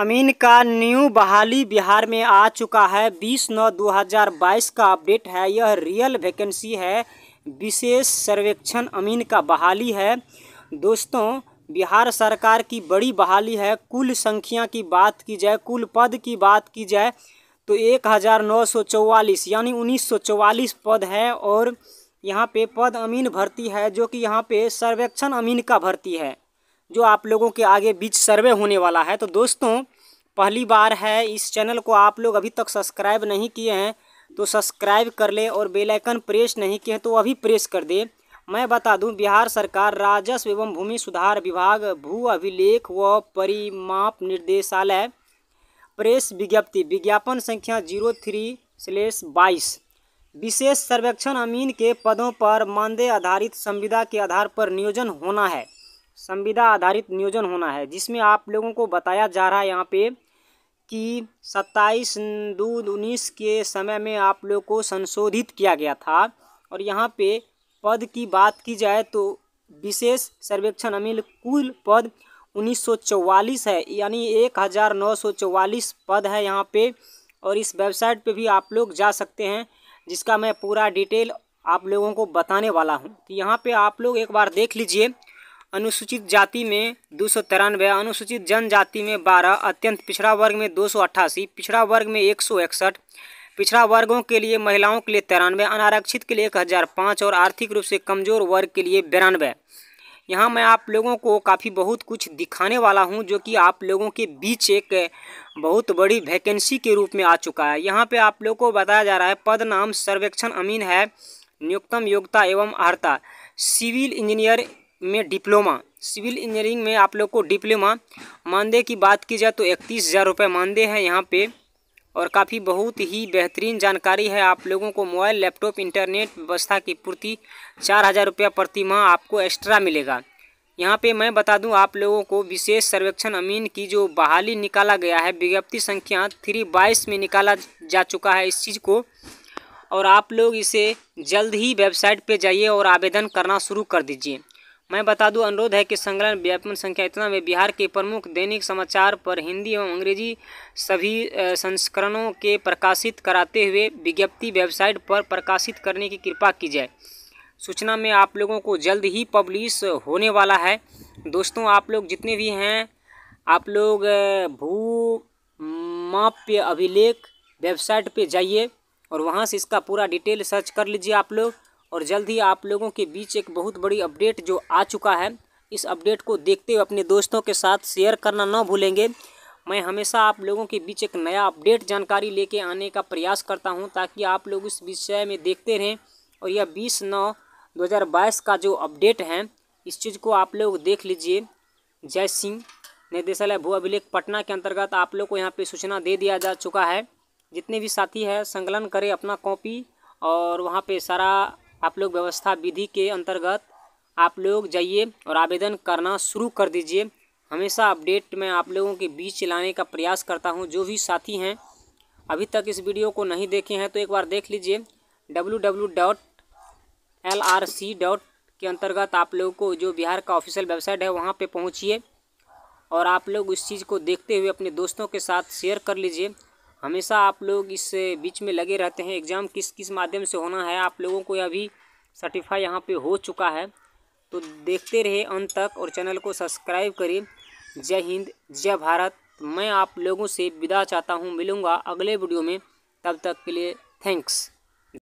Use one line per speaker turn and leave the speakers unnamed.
अमीन का न्यू बहाली बिहार में आ चुका है 20 नौ 2022 का अपडेट है यह रियल वैकेंसी है विशेष सर्वेक्षण अमीन का बहाली है दोस्तों बिहार सरकार की बड़ी बहाली है कुल संख्या की बात की जाए कुल पद की बात की जाए तो एक हज़ार नौ सौ चौवालीस यानी उन्नीस सौ चौवालीस पद हैं और यहाँ पे पद अमीन भर्ती है जो कि यहाँ पे सर्वेक्षण अमीन का भर्ती है जो आप लोगों के आगे बीच सर्वे होने वाला है तो दोस्तों पहली बार है इस चैनल को आप लोग अभी तक सब्सक्राइब नहीं किए हैं तो सब्सक्राइब कर ले और बेल आइकन प्रेस नहीं किए हैं तो अभी प्रेस कर दे मैं बता दूं बिहार सरकार राजस्व एवं भूमि सुधार विभाग भू अभिलेख व परिमाप निर्देशालय प्रेस विज्ञप्ति विज्ञापन संख्या जीरो थ्री स्लेश बाईस विशेष सर्वेक्षण अमीन के पदों पर मानदेय आधारित संविदा के आधार पर नियोजन होना है संविदा आधारित नियोजन होना है जिसमें आप लोगों को बताया जा रहा है यहाँ पे कि सत्ताईस दो उन्नीस के समय में आप लोग को संशोधित किया गया था और यहाँ पे पद की बात की जाए तो विशेष सर्वेक्षण अमिल कुल पद 1944 है यानी 1944 पद है यहाँ पे और इस वेबसाइट पे भी आप लोग जा सकते हैं जिसका मैं पूरा डिटेल आप लोगों को बताने वाला हूँ तो यहाँ पे आप लोग एक बार देख लीजिए अनुसूचित जाति में दो सौ तिरानवे अनुसूचित जनजाति में बारह अत्यंत पिछड़ा वर्ग में दो सौ अट्ठासी पिछड़ा वर्ग में एक सौ इकसठ पिछड़ा वर्गों के लिए महिलाओं के लिए तिरानवे अनारक्षित के लिए एक हज़ार पाँच और आर्थिक रूप से कमज़ोर वर्ग के लिए बिरानवे यहाँ मैं आप लोगों को काफ़ी बहुत कुछ दिखाने वाला हूँ जो कि आप लोगों के बीच एक बहुत बड़ी वैकेंसी के रूप में आ चुका है यहाँ पे आप लोगों को बताया जा रहा है पद नाम सर्वेक्षण अमीन है न्यूनतम योग्यता एवं अर्ता सिविल इंजीनियर में डिप्लोमा सिविल इंजीनियरिंग में आप लोग को डिप्लोमा मानदेय की बात की जाए तो इकतीस हज़ार रुपये मानदेय है यहाँ पे और काफ़ी बहुत ही बेहतरीन जानकारी है आप लोगों को मोबाइल लैपटॉप इंटरनेट व्यवस्था की पूर्ति चार हज़ार रुपये प्रति माह आपको एक्स्ट्रा मिलेगा यहाँ पे मैं बता दूँ आप लोगों को विशेष सर्वेक्षण अमीन की जो बहाली निकाला गया है विज्ञप्ति संख्या थ्री बाईस में निकाला जा चुका है इस चीज़ को और आप लोग इसे जल्द ही वेबसाइट पे जाइए और आवेदन करना शुरू कर दीजिए मैं बता दूं अनुरोध है कि संग्रहण व्यापन संख्या इतना में बिहार के प्रमुख दैनिक समाचार पर हिंदी एवं अंग्रेजी सभी संस्करणों के प्रकाशित कराते हुए विज्ञप्ति वेबसाइट पर प्रकाशित करने की कृपा की जाए सूचना में आप लोगों को जल्द ही पब्लिश होने वाला है दोस्तों आप लोग जितने भी हैं आप लोग भू माप्य अभिलेख वेबसाइट पर जाइए और वहाँ से इसका पूरा डिटेल सर्च कर लीजिए आप लोग और जल्द ही आप लोगों के बीच एक बहुत बड़ी अपडेट जो आ चुका है इस अपडेट को देखते हुए अपने दोस्तों के साथ शेयर करना ना भूलेंगे मैं हमेशा आप लोगों के बीच एक नया अपडेट जानकारी लेके आने का प्रयास करता हूं ताकि आप लोग इस विषय में देखते रहें और यह बीस नौ 2022 का जो अपडेट है इस चीज़ को आप लोग देख लीजिए जय सिंह निदेशालय भू अभिलेख पटना के अंतर्गत आप लोग को यहाँ पे सूचना दे दिया जा चुका है जितने भी साथी है संकलन करें अपना कॉपी और वहाँ पे सारा आप लोग व्यवस्था विधि के अंतर्गत आप लोग जाइए और आवेदन करना शुरू कर दीजिए हमेशा अपडेट में आप लोगों के बीच लाने का प्रयास करता हूँ जो भी साथी हैं अभी तक इस वीडियो को नहीं देखे हैं तो एक बार देख लीजिए W dot L R C dot के अंतर्गत आप लोगों को जो बिहार का ऑफिशियल वेबसाइट है वहाँ पे पहुँचिए और आप लोग उस चीज़ को देखते हुए अपने दोस्तों के साथ शेयर कर लीजिए हमेशा आप लोग इस बीच में लगे रहते हैं एग्ज़ाम किस किस माध्यम से होना है आप लोगों को अभी सर्टिफाई यहाँ पे हो चुका है तो देखते रहे अंत तक और चैनल को सब्सक्राइब करें जय हिंद जय भारत मैं आप लोगों से विदा चाहता हूँ मिलूँगा अगले वीडियो में तब तक के लिए थैंक्स